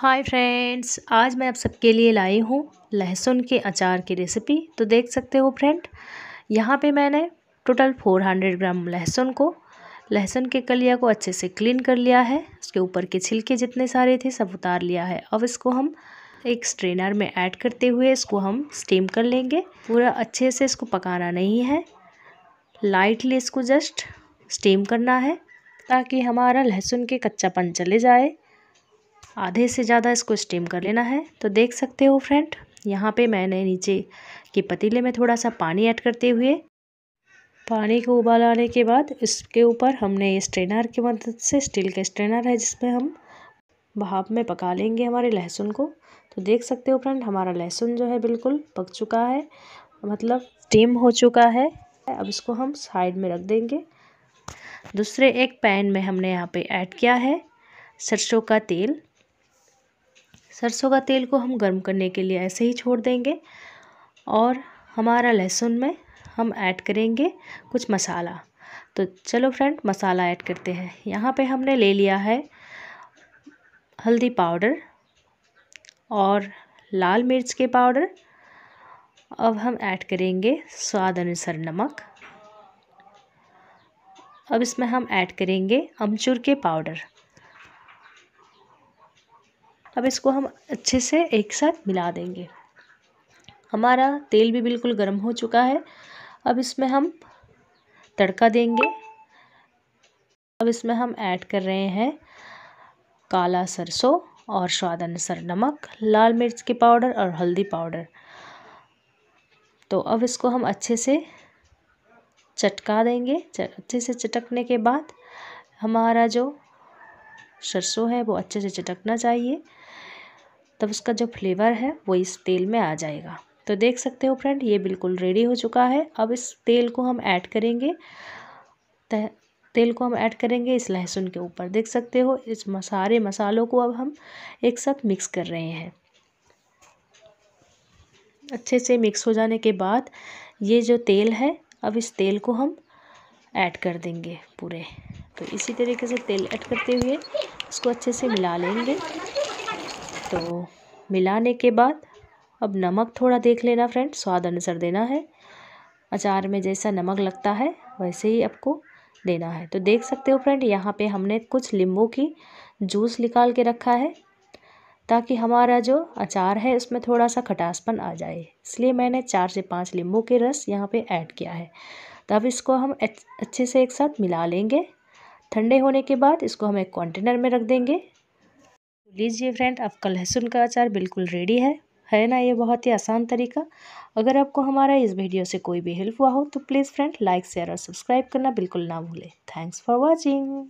hi friends आज मैं आप सबके लिए लाई हूँ लहसुन के अचार की रेसिपी तो देख सकते हो फ्रेंड यहाँ पे मैंने टोटल 400 ग्राम लहसुन को लहसुन के कलिया को अच्छे से क्लीन कर लिया है उसके ऊपर के छिलके जितने सारे थे सब उतार लिया है अब इसको हम एक स्ट्रेनर में ऐड करते हुए इसको हम स्टीम कर लेंगे पूरा अच्छे से इसको पकाना नहीं है लाइटली इसको जस्ट स्टीम करना है ताकि हमारा लहसुन के कच्चापन चले जाए आधे से ज़्यादा इसको स्टीम कर लेना है तो देख सकते हो फ्रेंड यहाँ पे मैंने नीचे के पतीले में थोड़ा सा पानी ऐड करते हुए पानी को उबाल आने के बाद इसके ऊपर हमने स्ट्रेनर की मदद से स्टील का स्ट्रेनर है जिसमें हम भाप में पका लेंगे हमारे लहसुन को तो देख सकते हो फ्रेंड हमारा लहसुन जो है बिल्कुल पक चुका है मतलब स्टीम हो चुका है अब इसको हम साइड में रख देंगे दूसरे एक पैन में हमने यहाँ पे ऐड किया है सरसों का तेल सरसों का तेल को हम गर्म करने के लिए ऐसे ही छोड़ देंगे और हमारा लहसुन में हम ऐड करेंगे कुछ मसाला तो चलो फ्रेंड मसाला ऐड करते हैं यहाँ पे हमने ले लिया है हल्दी पाउडर और लाल मिर्च के पाउडर अब हम ऐड करेंगे स्वाद अनुसार नमक अब इसमें हम ऐड करेंगे अमचूर के पाउडर अब इसको हम अच्छे से एक साथ मिला देंगे हमारा तेल भी बिल्कुल गर्म हो चुका है अब इसमें हम तड़का देंगे अब इसमें हम ऐड कर रहे हैं काला सरसों और स्वाद अनुसार नमक लाल मिर्च के पाउडर और हल्दी पाउडर तो अब इसको हम अच्छे से चटका देंगे अच्छे से चटकने के बाद हमारा जो सरसों है वो अच्छे से चटकना चाहिए तब उसका जो फ्लेवर है वो इस तेल में आ जाएगा तो देख सकते हो फ्रेंड ये बिल्कुल रेडी हो चुका है अब इस तेल को हम ऐड करेंगे तेल को हम ऐड करेंगे इस लहसुन के ऊपर देख सकते हो इस सारे मसालों को अब हम एक साथ मिक्स कर रहे हैं अच्छे से मिक्स हो जाने के बाद ये जो तेल है अब इस तेल को हम ऐड कर देंगे पूरे तो इसी तरीके से तेल ऐड करते हुए इसको अच्छे से मिला लेंगे तो मिलाने के बाद अब नमक थोड़ा देख लेना फ्रेंड स्वाद अनुसार देना है अचार में जैसा नमक लगता है वैसे ही आपको देना है तो देख सकते हो फ्रेंड यहाँ पे हमने कुछ लींबू की जूस निकाल के रखा है ताकि हमारा जो अचार है उसमें थोड़ा सा खटासपन आ जाए इसलिए मैंने चार से पाँच लींबू के रस यहाँ पे ऐड किया है तब इसको हम अच्छे से एक साथ मिला लेंगे ठंडे होने के बाद इसको हम एक कंटेनर में रख देंगे तो लीजिए फ्रेंड आपका लहसुन का अचार बिल्कुल रेडी है है ना ये बहुत ही आसान तरीका अगर आपको हमारा इस वीडियो से कोई भी हेल्प हुआ हो तो प्लीज़ फ्रेंड लाइक शेयर और सब्सक्राइब करना बिल्कुल ना भूलें थैंक्स फॉर वॉचिंग